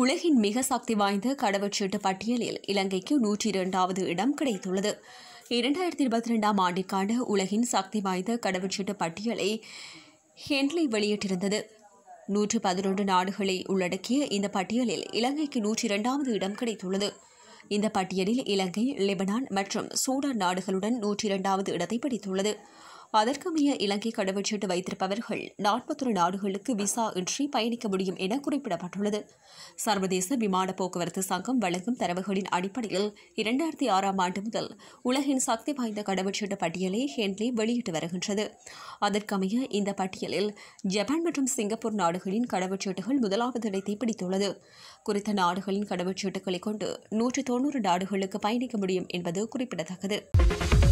உலகின் மிக சக்தி வாய்ந்த கடவுச்சீட்டு பட்டியலில் இலங்கைக்கு நூற்றி இரண்டாவது இடம் கிடைத்துள்ளது இரண்டாயிரத்தி இருபத்தி ரெண்டாம் ஆண்டிற்கான உலகின் சக்தி வாய்ந்த கடவுச்சீட்டு பட்டியலை ஹென்லி வெளியிட்டிருந்தது நூற்று பதினொன்று நாடுகளை உள்ளடக்கிய இந்த பட்டியலில் இலங்கைக்கு நூற்றி இரண்டாவது இடம் கிடைத்துள்ளது இந்த பட்டியலில் இலங்கை லெபனான் மற்றும் சூடான் நாடுகளுடன் நூற்றி இரண்டாவது இடத்தை பிடித்துள்ளது அதற்குமைய இலங்கை கடவுச்சீட்டு வைத்திருப்பவர்கள் நாற்பத்தொரு நாடுகளுக்கு விசா இன்றி பயணிக்க முடியும் என குறிப்பிடப்பட்டுள்ளது சர்வதேச விமான போக்குவரத்து சங்கம் வழங்கும் தரவுகளின் அடிப்படையில் இரண்டாயிரத்தி ஆறாம் ஆண்டு முதல் உலகின் சக்தி வாய்ந்த கடவுச்சீட்டு பட்டியலை ஹென்லி வெளியிட்டு வருகின்றது அதற்கமைய இந்த பட்டியலில் ஜப்பான் மற்றும் சிங்கப்பூர் நாடுகளின் கடவுச்சீட்டுகள் முதலாவது இடத்தை பிடித்துள்ளது குறித்த நாடுகளின் கடவுச்சீட்டுகளை கொண்டு நூற்று தொன்னூறு நாடுகளுக்கு பயணிக்க முடியும் என்பது குறிப்பிடத்தக்கது